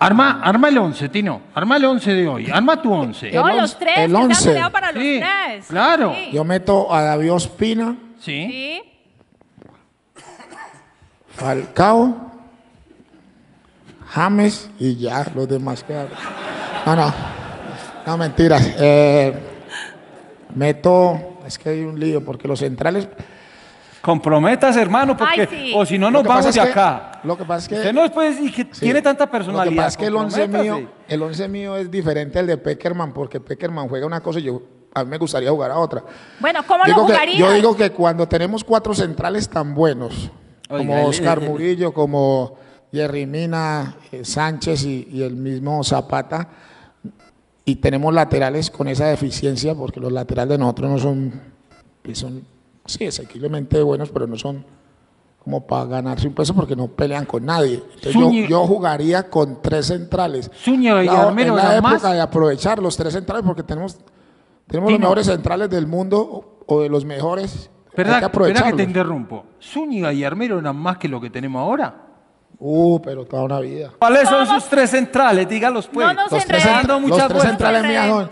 Arma, arma el 11, Tino. Arma el 11 de hoy. Arma tu 11. el los El 11. para los Sí, claro. Yo meto a David Ospina, Sí. Sí. Falcao, James y ya, los demás quedaron. No, no, no, mentiras. Eh, meto, es que hay un lío, porque los centrales Comprometas, hermano, porque o si no nos vamos de acá. Lo que pasa es que. no pues, que tiene tanta personalidad. Lo que pasa es que el 11 mío, el once mío es diferente al de Peckerman, porque Peckerman juega una cosa y yo. A mí me gustaría jugar a otra. Bueno, ¿cómo lo jugaría? yo digo que cuando tenemos cuatro centrales tan buenos, como Oscar Murillo, como Jerry Mina, eh, Sánchez y, el mismo Zapata, y tenemos laterales con esa deficiencia, porque los laterales de nosotros no son, pues, son sí, asequiblemente buenos, pero no son como para ganarse un peso porque no pelean con nadie. yo, jugaría con tres centrales. Zúñiga y en la época de aprovechar los tres centrales porque tenemos, tenemos los mejores centrales del mundo o de los mejores. ¿Verdad que, que te interrumpo? ¿Zúñiga y Armero eran más que lo que tenemos ahora? Uh, pero toda una vida. ¿Cuáles son sus tres centrales? Dígalos pues. los, tres, tres, centrales mías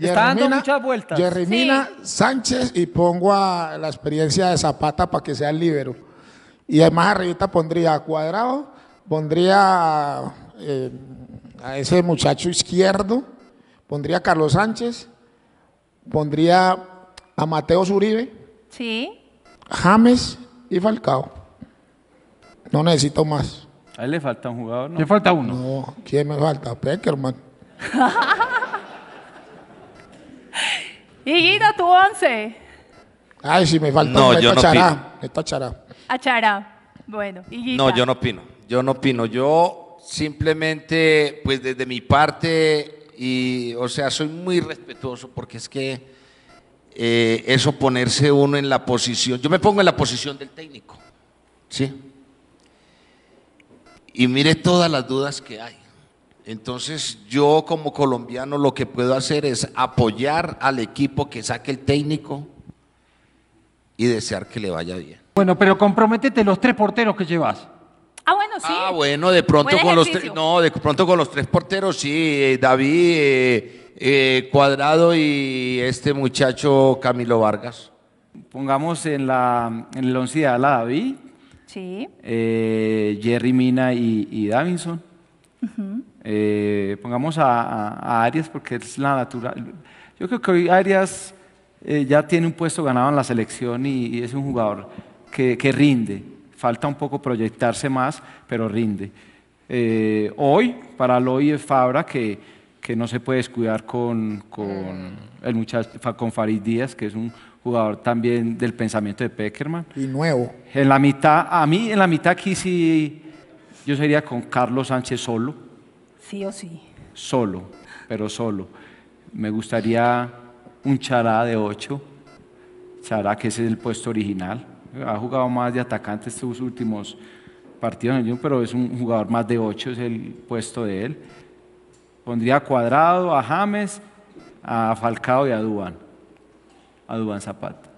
Está dando muchas vueltas. Jerrimina Sánchez y pongo a la experiencia de Zapata para que sea el líbero. Y además arribita pondría a Cuadrado, pondría eh, a ese muchacho izquierdo, pondría a Carlos Sánchez, pondría a Mateo Zuribe, sí. James y Falcao. No necesito más. A él le falta un jugador, ¿no? Le falta uno. No, ¿quién me falta? Peckerman. Higuito, tu once. Ay, si me falta no, yo no no Está tachará. Bueno, y No, yo no opino. Yo no opino. Yo simplemente, pues desde mi parte, y o sea, soy muy respetuoso porque es que eh, eso ponerse uno en la posición. Yo me pongo en la posición del técnico. ¿Sí? Y mire todas las dudas que hay. Entonces yo como colombiano lo que puedo hacer es apoyar al equipo que saque el técnico y desear que le vaya bien. Bueno, pero comprométete los tres porteros que llevas. Ah, bueno, sí. Ah, bueno, de pronto con los tres, no, de pronto con los tres porteros, sí, eh, David, eh, eh, Cuadrado y este muchacho Camilo Vargas. Pongamos en la, en la David, sí. Jerry Mina y, y Davinson. Eh, pongamos a, Arias porque es la natural. Yo creo que hoy Arias eh, ya tiene un puesto ganado en la selección y, es un jugador que, rinde. Falta un poco proyectarse más, pero rinde. Eh, hoy, para Loy es Fabra, que, que, no se puede descuidar con, con, el muchacho, con Farid Díaz, que es un jugador también del pensamiento de Peckerman. Y nuevo. En la mitad, a mí en la mitad aquí sí yo sería con Carlos Sánchez solo. Sí o sí. Solo, pero solo. Me gustaría un chará de 8. Chará, que ese es el puesto original. Ha jugado más de atacante estos últimos partidos, pero es un jugador más de 8, es el puesto de él. Pondría Cuadrado, a James, a Falcao y a Duan. A Zapata.